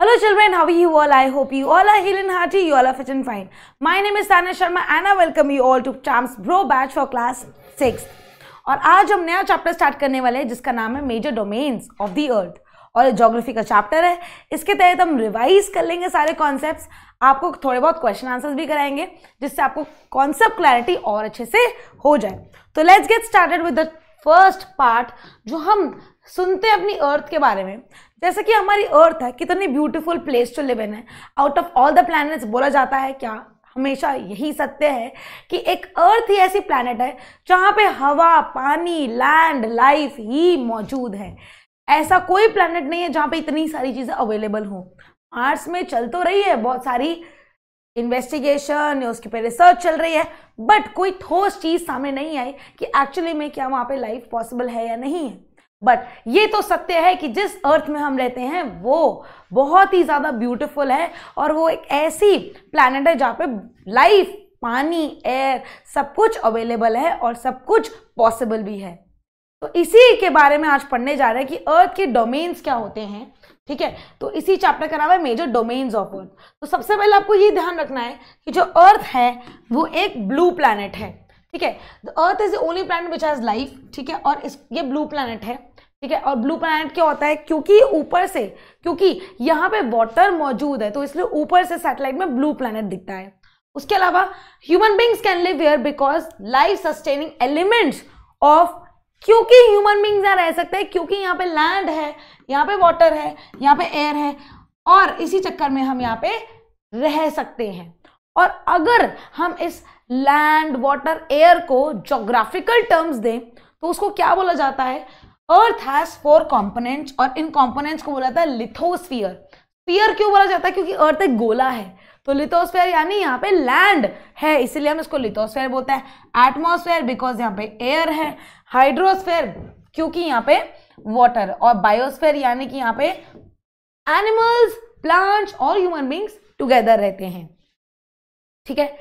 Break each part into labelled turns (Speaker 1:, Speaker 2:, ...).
Speaker 1: Hello children, how are you all? I hope you all are healing hearty, you all are fit and fine. My name is Tanya Sharma and I welcome you all to Champs Bro Batch for class 6. और आज हम नया chapter start करने वाले हैं जिसका नाम है major domains of the earth और ये जोग्राफी का चैप्टर है इसके तहत हम रिवाइज कर लेंगे सारे कॉन्सेप्ट्स आपको थोड़े बहुत क्वेश्चन आंसर्स भी कराएंगे जिससे आपको कॉन्सेप्ट क्लैरिटी और अच्छे से हो जाए तो let's get started with the first part जो हम सुनते हैं अपनी अर्थ के बारे में जैसे कि हमारी अर्थ है कितनी beautiful place to live in है out of all the planets बोला जाता है क्या हमेशा यही सत्य है कि एक अर्थ ही ऐसी प्लानट है जहाँ पे हवा पानी लैंड लाइफ ही मौजूद है ऐसा कोई प्लानट नहीं है जहाँ पे इतनी सारी चीज़ें अवेलेबल हों मार्स में चल तो रही है बहुत सारी इन्वेस्टिगेशन या उसके पे रिसर्च चल रही है बट कोई ठोस चीज़ सामने नहीं आई कि एक्चुअली में क्या वहाँ पे लाइफ पॉसिबल है या नहीं है बट ये तो सत्य है कि जिस अर्थ में हम रहते हैं वो बहुत ही ज़्यादा ब्यूटीफुल है और वो एक ऐसी प्लानट है जहाँ पे लाइफ पानी एयर सब कुछ अवेलेबल है और सब कुछ पॉसिबल भी है तो इसी के बारे में आज पढ़ने जा रहे हैं कि अर्थ के डोमेन्स क्या होते हैं ठीक है तो इसी चैप्टर का नाम है मेजर डोमेन्स ऑफ अर्थ तो सबसे पहले आपको ये ध्यान रखना है कि जो अर्थ है वो एक ब्लू प्लानट है ठीक है the earth is only planet which has life ठीक है और इस ये ब्लू प्लानट है ठीक है और ब्लू प्लैनेट क्या होता है क्योंकि ऊपर से क्योंकि यहाँ पे वाटर मौजूद है तो इसलिए ऊपर से सैटेलाइट में ब्लू प्लैनेट दिखता है उसके अलावा human beings can live here because life sustaining elements of क्योंकि ह्यूमन बींग्स यहाँ रह सकते हैं क्योंकि यहाँ पे लैंड है यहाँ पे वाटर है यहाँ पे एयर है और इसी चक्कर में हम यहाँ पे रह सकते हैं और अगर हम इस लैंड वाटर एयर को जोग्राफिकल टर्म्स दें तो उसको क्या बोला जाता है अर्थ हैज फोर कॉम्पोनेंट्स और इन कॉम्पोनेंट्स को बोला जाता है लिथोस्फियर स्पियर क्यों बोला जाता है क्योंकि अर्थ एक गोला है तो लिथोस्फेयर यानी यहाँ पे लैंड है इसीलिए हम इसको लिथोस्फेयर बोलते हैं एटमोस्फेयर बिकॉज यहाँ पे एयर है हाइड्रोस्फेयर क्योंकि यहाँ पे वाटर और बायोस्फेयर यानी कि यहाँ पे एनिमल्स प्लांट्स और ह्यूमन बींग्स टुगेदर रहते हैं ठीक है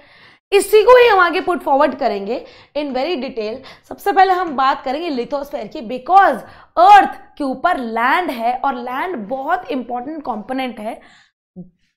Speaker 1: इसी को ही हम आगे पुट फॉरवर्ड करेंगे इन वेरी डिटेल सबसे पहले हम बात करेंगे लिथोस्फेयर की बिकॉज अर्थ के ऊपर लैंड है और लैंड बहुत इंपॉर्टेंट कॉम्पोनेंट है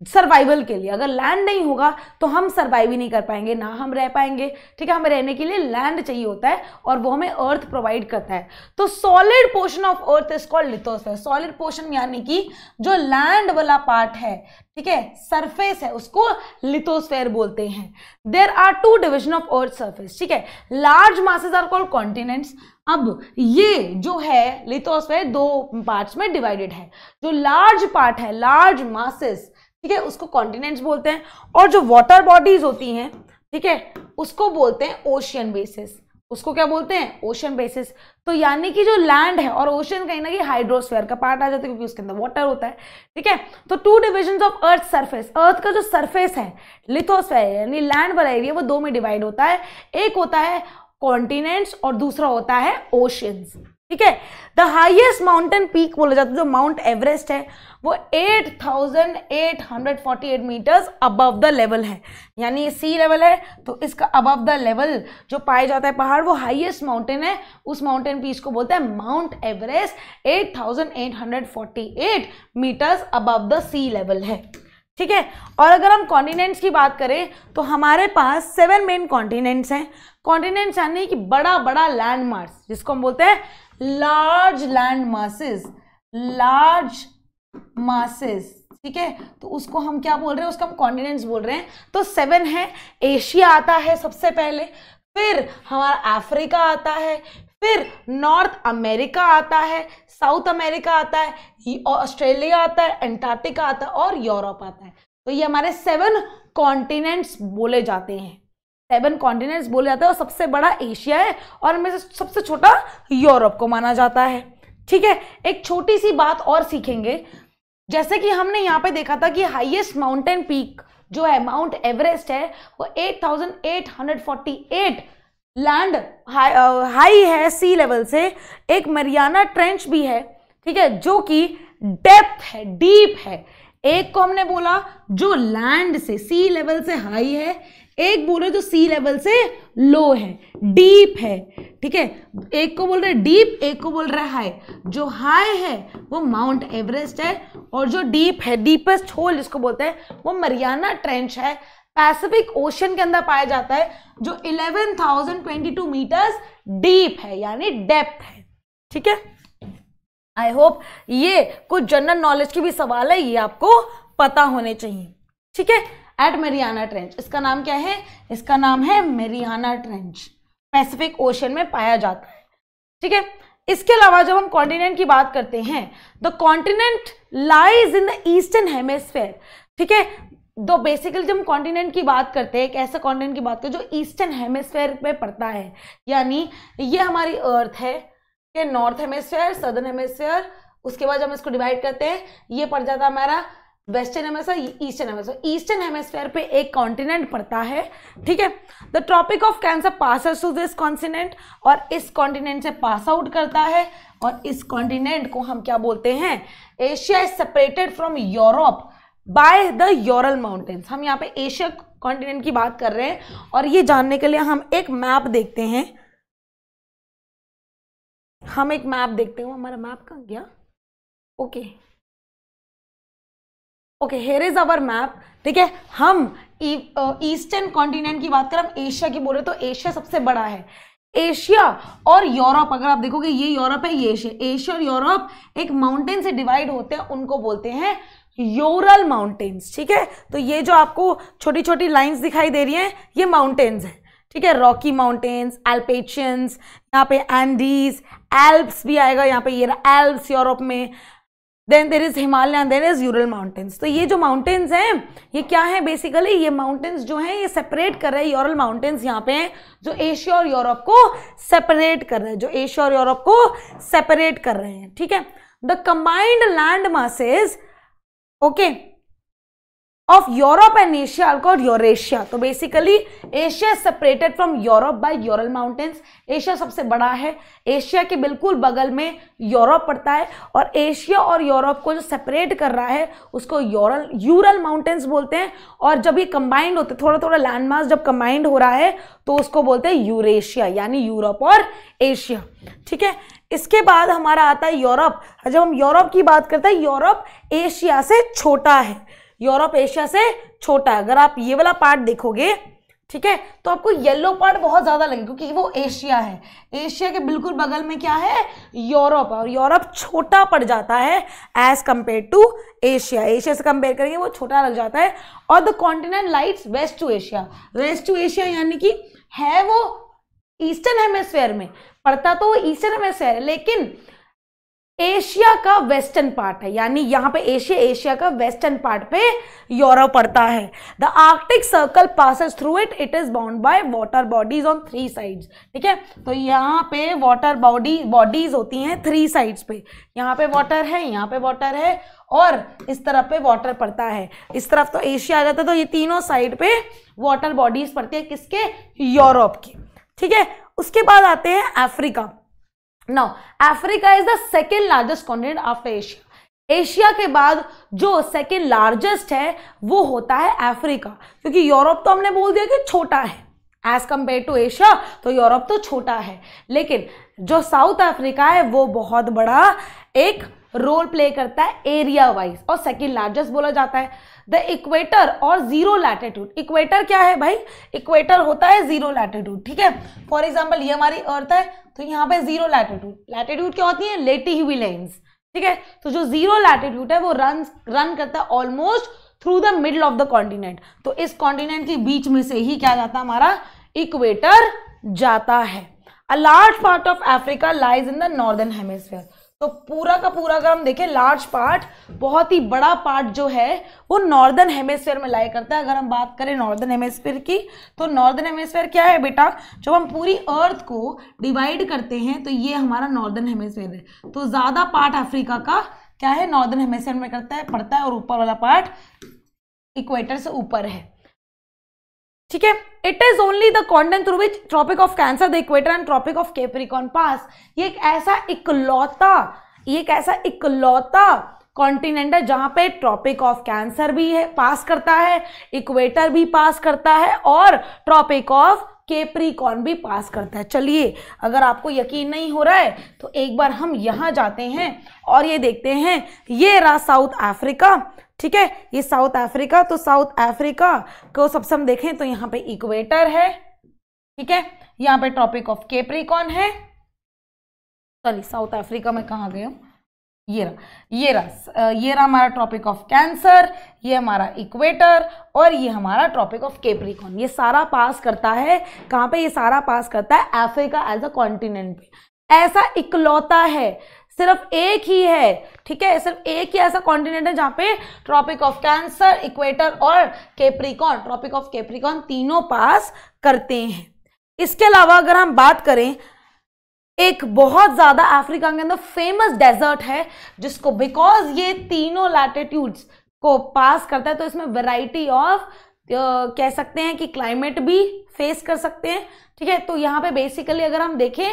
Speaker 1: सर्वाइवल के लिए अगर लैंड नहीं होगा तो हम सर्वाइव ही नहीं कर पाएंगे ना हम रह पाएंगे ठीक है हमें रहने के लिए लैंड चाहिए होता है और वो हमें अर्थ प्रोवाइड करता है तो solid portion of earth is called lithosphere solid portion यानी कि जो लैंड वाला पार्ट है ठीक है सरफेस है उसको लिथोस्फेयर बोलते हैं there are two division of earth surface ठीक है large masses are called continents अब ये जो है लिथोस्फेयर दो पार्ट्स में डिवाइडेड है जो लार्ज पार्ट है लार्ज मासेस ठीक है उसको कॉन्टिनेंट्स बोलते हैं और जो वाटर बॉडीज होती हैं ठीक है उसको बोलते हैं ओशियन बेसिस उसको क्या बोलते हैं ओशन बेसिस तो यानी कि जो लैंड है और ओशन कहीं ना कहीं हाइड्रोस्फेयर का पार्ट आ जाता है क्योंकि उसके अंदर वाटर होता है ठीक है तो two division of earth surface earth का जो सरफेस है लिथोस्फेयर यानी लैंड वाला एरिया वो दो में डिवाइड होता है एक होता है कॉन्टिनेंट्स और दूसरा होता है ओशंस ठीक है द हाइएस्ट माउंटेन पीक बोला जाता है जो माउंट एवरेस्ट है वो 8,848 मीटर्स अबव द लेवल है यानी सी लेवल है तो इसका अबव द लेवल जो पाया जाता है पहाड़ वो हाईएस्ट माउंटेन है उस माउंटेन पीस को बोलते हैं Mount Everest 8,848 metres above the sea level है ठीक है और अगर हम कॉन्टिनेंट्स की बात करें तो हमारे पास सेवन मेन कॉन्टिनेंट्स हैं कॉन्टिनेंट्स यानी कि बड़ा बड़ा लैंड मार्क्स जिसको हम बोलते हैं large land masses large masses ठीक है तो उसको हम क्या बोल रहे हैं उसको हम कॉन्टिनेंट्स बोल रहे हैं तो सेवन है एशिया आता है सबसे पहले फिर हमारा अफ्रीका आता है फिर नॉर्थ अमेरिका आता है साउथ अमेरिका आता है ऑस्ट्रेलिया आता है एंटार्क्टिका आता है और यूरोप आता है तो ये हमारे सेवन कॉन्टिनेंट्स बोले जाते हैं सेवन कॉन्टिनेंट्स बोले जाते हैं और सबसे बड़ा एशिया है और इनमें से सबसे छोटा यूरोप को माना जाता है ठीक है एक छोटी सी बात और सीखेंगे जैसे कि हमने यहाँ पे देखा था कि हाईएस्ट माउंटेन पीक जो है माउंट एवरेस्ट है वो 8,848 लैंड हाई हाई है सी लेवल से एक मरियाना ट्रेंच भी है ठीक है जो कि डेप्थ है डीप है एक को हमने बोला जो लैंड से सी लेवल से हाई है एक बोल रहे जो सी लेवल से लो है डीप है ठीक है एक को बोल रहे डीप एक को बोल रहा है हाई जो हाई है वो माउंट एवरेस्ट है और जो डीप है डीपेस्ट होल जिसको बोलते हैं वो मरियाना ट्रेंच है पैसिफिक ओशन के अंदर पाया जाता है जो 11,022 मीटर्स डीप है यानी डेप्थ है ठीक है आई होप ये कुछ जनरल नॉलेज के भी सवाल है ये आपको पता होने चाहिए ठीक है एट मेरियाना ट्रेंच इसका नाम क्या है इसका नाम है मेरियाना ट्रेंच पैसिफिक ओशन में पाया जाता है ठीक है इसके अलावा जब हम कॉन्टिनेंट की बात करते हैं the continent lies in the eastern hemisphere ठीक है दो तो बेसिकली जब हम कॉन्टिनेंट की बात करते हैं एक ऐसा कॉन्टिनेंट की बात करें जो ईस्टर्न हेमेस्फेयर में पड़ता है यानी ये हमारी अर्थ है ये नॉर्थ हेमेस्फेयर सदर्न हेमेस्फेयर उसके बाद हम इसको डिवाइड करते हैं ये पड़ जाता हमारा वेस्टर्न हेमेस्फेयर ईस्टर्न हेमेस्फेयर तो ईस्टर्न हेमेस्फेयर पे एक कॉन्टिनेंट पड़ता है ठीक है the Tropic of Cancer passes to this continent और इस कॉन्टिनेंट से पास आउट करता है और इस कॉन्टिनेंट को हम क्या बोलते हैं Asia is separated from Europe by the Ural Mountains हम यहाँ पे एशिया कॉन्टिनेंट की बात कर रहे हैं और ये जानने के लिए हम एक मैप देखते हैं हम एक मैप देखते हैं हमारा मैप कहाँ गया okay okay. Okay here is our map ठीक है हम ईस्टर्न e, कॉन्टिनेंट uh, की बात करें हम एशिया की बोले तो एशिया सबसे बड़ा है एशिया और यूरोप अगर आप देखोगे ये यूरोप है ये एशिया एशिया और यूरोप एक माउंटेन से डिवाइड होते हैं उनको बोलते हैं यूरल माउंटेन्स ठीक है तो ये जो आपको छोटी छोटी लाइंस दिखाई दे रही हैं ये माउंटेन्स हैं ठीक है रॉकी माउंटेन्स एल्पेचियंस यहाँ पे एंडीज एल्प्स भी आएगा यहाँ पे ये एल्प्स यूरोप में then there is Himalaya there is Ural Mountains तो ये जो माउंटेन्स हैं ये क्या है बेसिकली ये माउंटेन्स जो हैं ये सेपरेट कर रहे हैं यूरल माउंटेन्स यहाँ पे हैं जो एशिया और यूरोप को सेपरेट कर रहे हैं जो एशिया और यूरोप को सेपरेट कर रहे हैं ठीक है the combined land masses okay of Europe and Asia are called Eurasia तो basically Asia separated from Europe by Ural Mountains Asia सबसे बड़ा है एशिया के बिल्कुल बगल में यूरोप पड़ता है और एशिया और यूरोप को जो सेपरेट कर रहा है उसको यूरल यूरल माउंटेन्स बोलते हैं और जब ये कंबाइंड होते थोड़ा थोड़ा लैंडमार्क जब कंबाइंड हो रहा है तो उसको बोलते हैं यूरेशिया यानी यूरोप और एशिया ठीक है इसके बाद हमारा आता है यूरोप जब हम यूरोप की बात करते हैं यूरोप एशिया से छोटा है यूरोप एशिया से छोटा है अगर आप ये वाला पार्ट देखोगे ठीक है तो आपको येलो पार्ट बहुत ज़्यादा लगे क्योंकि वो एशिया है एशिया के बिल्कुल बगल में क्या है यूरोप और यूरोप छोटा पड़ जाता है as compare to Asia Asia से कंपेयर करेंगे वो छोटा लग जाता है और the continent lies west to Asia west to Asia यानी कि है वो ईस्टर्न हेमोस्फेयर में पड़ता तो वो ईस्टर्न हेमोस्फेयर है लेकिन एशिया का वेस्टर्न पार्ट है यानी यहाँ पे एशिया एशिया का वेस्टर्न पार्ट पे यूरोप पड़ता है the Arctic Circle passes through it it is bound by water bodies on three sides ठीक है तो यहाँ पे वाटर बॉडी बॉडीज होती हैं थ्री साइड्स पे यहाँ पे वाटर है यहाँ पे वाटर है और इस तरफ पे वाटर पड़ता है इस तरफ तो एशिया आ जाता है तो ये तीनों साइड पे वाटर बॉडीज पड़ती है किसके यूरोप की ठीक है उसके बाद आते हैं Africa now Africa is the second largest continent after Asia Asia के बाद जो सेकेंड लार्जेस्ट है वो होता है अफ्रीका क्योंकि यूरोप तो हमने बोल दिया कि छोटा है एज कंपेयर टू एशिया तो यूरोप तो छोटा है लेकिन जो साउथ अफ्रीका है वो बहुत बड़ा एक रोल प्ले करता है एरिया वाइज और सेकेंड लार्जेस्ट बोला जाता है द इक्वेटर और जीरो लैटिट्यूड इक्वेटर क्या है भाई इक्वेटर होता है जीरो लैटिट्यूड ठीक है फॉर एग्जाम्पल ये हमारी अर्थ है तो यहाँ पे जीरो लैटिट्यूड लैटिट्यूड क्या होती है लेटी हुई लेंस ठीक है तो जो जीरो लैटिट्यूड है वो रन रन करता है almost through the middle of the continent तो इस कॉन्टिनेंट के बीच में से ही क्या जाता है हमारा इक्वेटर जाता है a large part of Africa lies in the northern hemisphere तो पूरा का पूरा अगर हम देखें लार्ज पार्ट बहुत ही बड़ा पार्ट जो है वो नॉर्दर्न हेमेस्फेयर में लाया करता है अगर हम बात करें नॉर्दर्न हेमेस्फेयर की तो नॉर्दर्न हेमेस्फेयर क्या है बेटा जब हम पूरी अर्थ को डिवाइड करते हैं तो ये हमारा नॉर्दर्न हेमेस्फेयर है तो ज़्यादा पार्ट अफ्रीका का क्या है नॉर्दर्न हेमेस्फेयर में करता है पड़ता है और ऊपर वाला पार्ट इक्वेटर से ऊपर है ठीक है it is only the continent through which Tropic of Cancer the equator and Tropic of Capricorn pass ये एक ऐसा इकलौता ये एक ऐसा इकलौता कॉन्टिनेंट है जहां पे ट्रॉपिक ऑफ कैंसर भी है पास करता है इक्वेटर भी पास करता है और ट्रॉपिक ऑफ केपरिकॉन भी पास करता है चलिए अगर आपको यकीन नहीं हो रहा है तो एक बार हम यहां जाते हैं और ये देखते हैं ये रहा साउथ अफ्रीका ठीक है ये साउथ अफ्रीका तो साउथ अफ्रीका को सबसे हम देखें तो यहाँ पे इक्वेटर है ठीक है यहाँ पे ट्रॉपिक ऑफ केप्रिकॉन है सॉरी साउथ अफ्रीका में कहा गए ये रहा ये ये रहा हमारा ट्रॉपिक ऑफ कैंसर ये हमारा इक्वेटर और ये हमारा ट्रॉपिक ऑफ केप्रिकॉन ये सारा पास करता है कहाँ पे ये सारा पास करता है अफ्रीका एज अ कॉन्टिनेंट पे ऐसा इकलौता है सिर्फ एक ही है ठीक है सिर्फ एक ही ऐसा कॉन्टिनेंट है जहां पे ट्रॉपिक ऑफ कैंसर इक्वेटर और केप्रिकॉन ट्रॉपिक ऑफ केप्रिकॉन तीनों पास करते हैं इसके अलावा अगर हम बात करें एक बहुत ज़्यादा अफ्रीका के अंदर फेमस डेजर्ट है जिसको बिकॉज ये तीनों लैटिट्यूड्स को पास करता है तो इसमें वेराइटी ऑफ कह सकते हैं कि क्लाइमेट भी फेस कर सकते हैं ठीक है तो यहाँ पे बेसिकली अगर हम देखें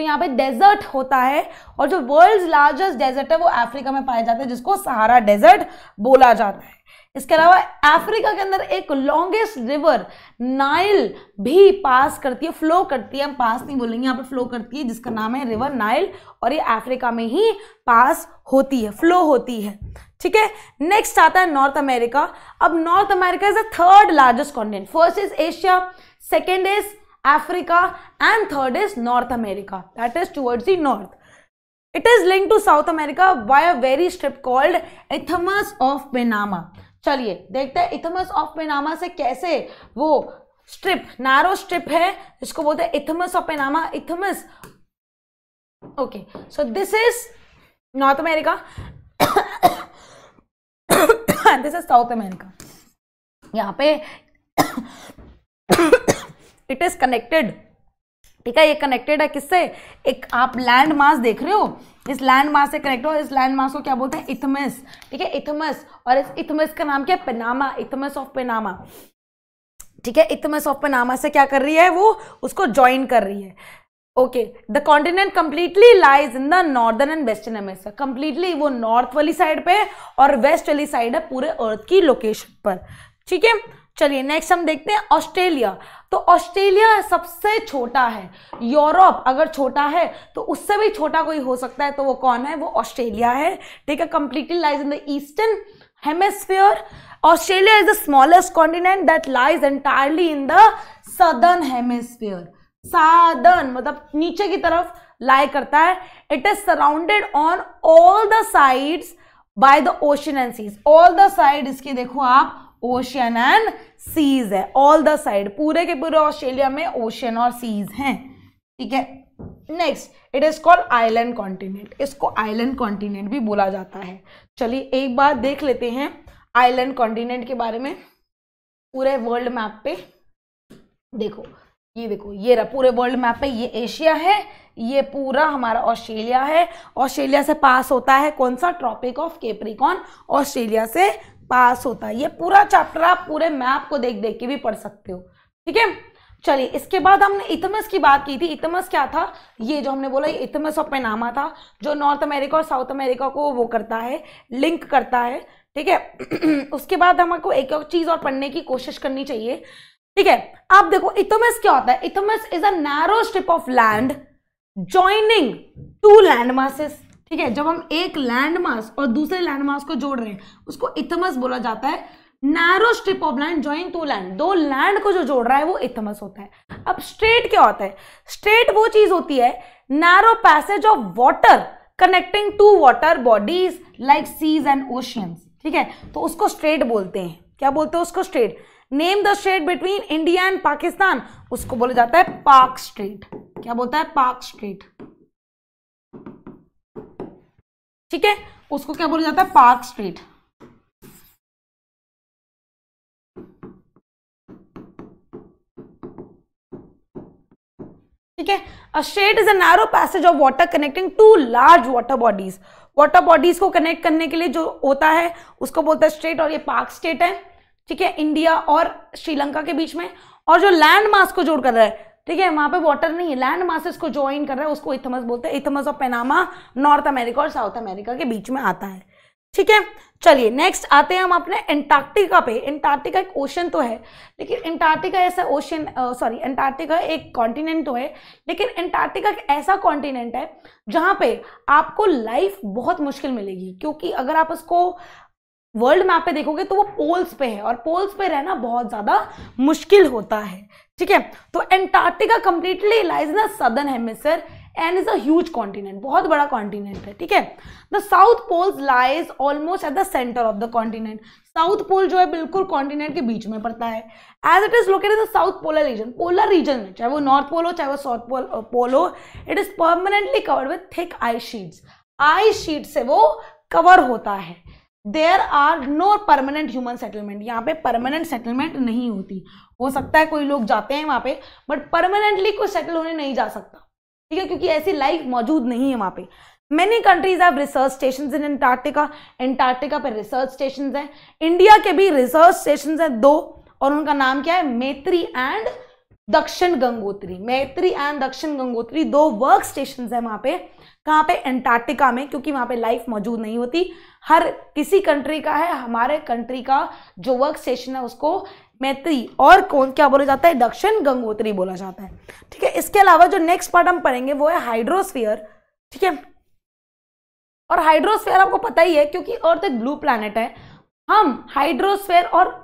Speaker 1: तो यहाँ पे डेजर्ट होता है और जो वर्ल्ड लार्जेस्ट डेजर्ट है वो अफ्रीका में पाया जाता है जिसको सहारा डेजर्ट बोला जाता है इसके अलावा अफ्रीका के अंदर एक लॉन्गेस्ट रिवर नाइल भी पास करती है फ्लो करती है हम पास नहीं बोलेंगे यहाँ पे फ्लो करती है जिसका नाम है रिवर नाइल और ये अफ्रीका में ही पास होती है फ्लो होती है ठीक है नेक्स्ट आता है नॉर्थ अमेरिका अब North America is the third largest continent first is Asia second is Africa, and third is North America, that is towards the north. It is linked to South America by a very strip called Isthmus of Panama. चलिए देखते हैं isthmus of Panama से कैसे वो strip नारो strip है जिसको बोलते हैं isthmus of Panama isthmus okay so this is North America this is South America यहाँ पे इट इज कनेक्टेड ठीक है ये कनेक्टेड है किससे एक आप लैंड मास देख रहे हो इस लैंड मास से कनेक्ट हो इस लैंड मास को क्या बोलते हैं इथमस ठीक है इथमस और इस इथमस का नाम क्या है पेनामा इथमस ऑफ पेनामा ठीक है इथमस ऑफ पेनामा से क्या कर रही है वो उसको ज्वाइन कर रही है okay the continent completely lies in the northern and western America completely वो नॉर्थ वाली साइड पे और वेस्ट वाली साइड है पूरे अर्थ की लोकेशन पर ठीक है चलिए नेक्स्ट हम देखते हैं ऑस्ट्रेलिया तो ऑस्ट्रेलिया सबसे छोटा है यूरोप अगर छोटा है तो उससे भी छोटा कोई हो सकता है तो वो कौन है वो ऑस्ट्रेलिया है ठीक है completely lies in the eastern hemisphere Australia is the smallest continent that lies entirely in the southern hemisphere southern मतलब नीचे की तरफ लाई करता है it is surrounded on all the sides by the ocean and seas all the side इसकी देखो आप ocean and seas है ऑल द साइड पूरे के पूरे ऑस्ट्रेलिया में ओशियन और सीज हैं ठीक है next it is called island continent इसको आइलैंड कॉन्टिनेंट भी बोला जाता है चलिए एक बार देख लेते हैं आइलैंड कॉन्टिनेंट के बारे में पूरे वर्ल्ड मैप पे देखो ये देखो ये रहा पूरे वर्ल्ड मैप पे ये एशिया है ये पूरा हमारा ऑस्ट्रेलिया है ऑस्ट्रेलिया से पास होता है कौन सा ट्रॉपिक ऑफ केपरिकॉन ऑस्ट्रेलिया से पास होता है ये पूरा चैप्टर आप पूरे मैप को देख देख के भी पढ़ सकते हो ठीक है चलिए इसके बाद हमने इथमस की बात की थी इथमस क्या था ये जो हमने बोला ये इथमस ऑफ पैनामा था जो नॉर्थ अमेरिका और साउथ अमेरिका को वो करता है लिंक करता है ठीक है उसके बाद हमको एक और चीज़ और पढ़ने की कोशिश करनी चाहिए ठीक है आप देखो इथमस क्या होता है isthmus is a narrow strip of land joining two land masses ठीक है जब हम एक लैंड मास और दूसरे लैंड मास को जोड़ रहे हैं उसको इथमस बोला जाता है narrow strip of land join two land दो लैंड को जो जोड़ रहा है वो इथमस होता है अब स्ट्रेट क्या होता है स्ट्रेट वो चीज होती है narrow passage of water connecting two water bodies like seas and oceans ठीक है तो उसको स्ट्रेट बोलते हैं क्या बोलते हैं उसको strait name the strait between India and Pakistan उसको बोला जाता है पाक स्ट्रेट क्या बोलता है पाक स्ट्रेट ठीक है उसको क्या बोला जाता है पार्क स्ट्रीट ठीक है a strait is a narrow passage of water connecting two large water bodies water bodies को कनेक्ट करने के लिए जो होता है उसको बोलता है स्ट्रेट और ये पार्क स्टेट है ठीक है इंडिया और श्रीलंका के बीच में और जो लैंड मास को जोड़ कर रहा है ठीक है वहां पे वाटर नहीं है लैंड मासेस को ज्वाइन कर रहा है उसको इथमस बोलते हैं isthmus of Panama North America और साउथ अमेरिका के बीच में आता है ठीक है चलिए नेक्स्ट आते हैं हम अपने एंटार्क्टिका पे एंटार्क्टिका एक ओशन तो है लेकिन एंटार्क्टिका ऐसा ओशन सॉरी एंटार्क्टिका एक कॉन्टिनेंट तो है लेकिन एंटार्क्टिका एक ऐसा कॉन्टिनेंट है जहाँ पे आपको लाइफ बहुत मुश्किल मिलेगी क्योंकि अगर आप उसको वर्ल्ड मैप पे देखोगे तो वो पोल्स पे है और पोल्स पे रहना बहुत ज़्यादा मुश्किल होता है ठीक है तो Antarctica completely lies in southern hemisphere and is as continent बहुत बड़ा कॉन्टिनेंट है ठीक है the south poles lies almost at the centre of the continent south pole जो है बिल्कुल कॉन्टिनेंट के बीच में पड़ता है as it is located the south polar region polar region में चाहे वो नॉर्थ पोल हो चाहे वो साउथ पोल पोल हो it is permanently covered with thick ice sheets ice sheet से वो कवर होता है there are no permanent human settlement यहाँ पे परमानेंट सेटलमेंट नहीं होती हो सकता है कोई लोग जाते हैं वहां पे बट परमानेंटली कोई सेटल होने नहीं जा सकता ठीक है क्योंकि ऐसी लाइफ मौजूद नहीं है वहाँ पे many countries have research station in पर रिसर्च स्टेशन है इंडिया के भी रिसर्च स्टेशन है दो और उनका नाम क्या है मैत्री एंड दक्षिण गंगोत्री मैत्री एंड दक्षिण गंगोत्री दो वर्क स्टेशन है वहाँ पे कहाँ पे एंटार्क्टिका में क्योंकि वहां पे लाइफ मौजूद नहीं होती हर किसी कंट्री का है हमारे कंट्री का जो वर्क स्टेशन है उसको मैत्री और कौन क्या बोला जाता है दक्षिण गंगोत्री बोला जाता है ठीक है इसके अलावा जो नेक्स्ट पार्ट हम पढ़ेंगे वो है हाइड्रोस्फीयर ठीक है और हाइड्रोस्फेयर आपको पता ही है क्योंकि अर्थ एक ब्लू प्लानट है हम हाइड्रोस्फेयर और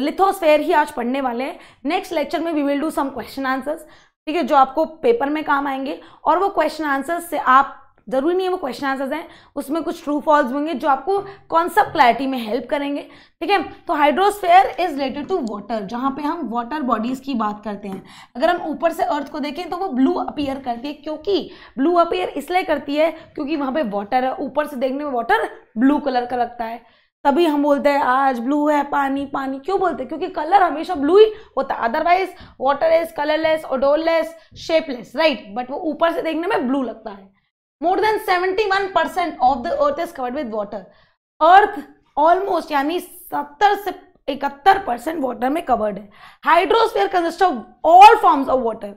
Speaker 1: लिथोस्फेयर ही आज पढ़ने वाले हैं नेक्स्ट लेक्चर में we will do some question answers ठीक है जो आपको पेपर में काम आएंगे और वो क्वेश्चन आंसर्स से आप ज़रूरी नहीं है वो क्वेश्चन आंसर्स हैं उसमें कुछ ट्रू फॉल्स होंगे जो आपको कॉन्सेप्ट क्लैरिटी में हेल्प करेंगे ठीक है तो hydrosphere is related to water जहाँ पे हम वाटर बॉडीज़ की बात करते हैं अगर हम ऊपर से अर्थ को देखें तो वो ब्लू अपीयर करती है क्योंकि ब्लू अपीयर इसलिए करती है क्योंकि वहाँ पर वाटर है ऊपर से देखने में वाटर ब्लू कलर का लगता है तभी हम बोलते हैं आज ब्लू है पानी पानी क्यों बोलते हैं क्योंकि कलर हमेशा ब्लू ही होता है otherwise water is colourless odourless shapeless right but वो ऊपर से देखने में ब्लू लगता है more than 71 percent of the earth is covered with water earth almost यानी सत्तर से इकहत्तर परसेंट वाटर में कवर्ड है hydrosphere consist of all form of water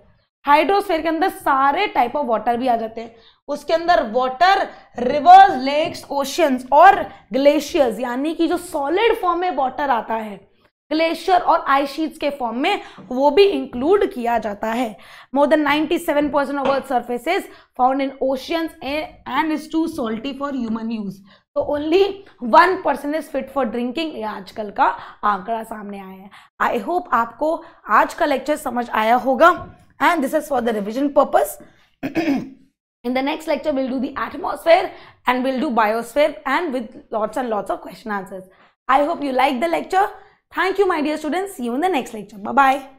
Speaker 1: hydrosphere के अंदर सारे टाइप ऑफ वाटर भी आ जाते हैं उसके अंदर वाटर रिवर्स लेक्स ओशंस और ग्लेशियर्स यानी कि जो सॉलिड फॉर्म में वाटर आता है ग्लेशियर और आई के फॉर्म में वो भी इंक्लूड किया जाता है more than 97 seven percent of earth surfaces found in oceans and is too salty for human use तो only one percent is fit for drinking ये आजकल का आंकड़ा सामने आया है आई होप आपको आज का लेक्चर समझ आया होगा and this is for the revision purpose in the next lecture we'll do the atmosphere and we'll do biosphere and with lots and lots of question answers i hope you like the lecture Thank you, my dear students. See you in the next lecture. Bye-bye.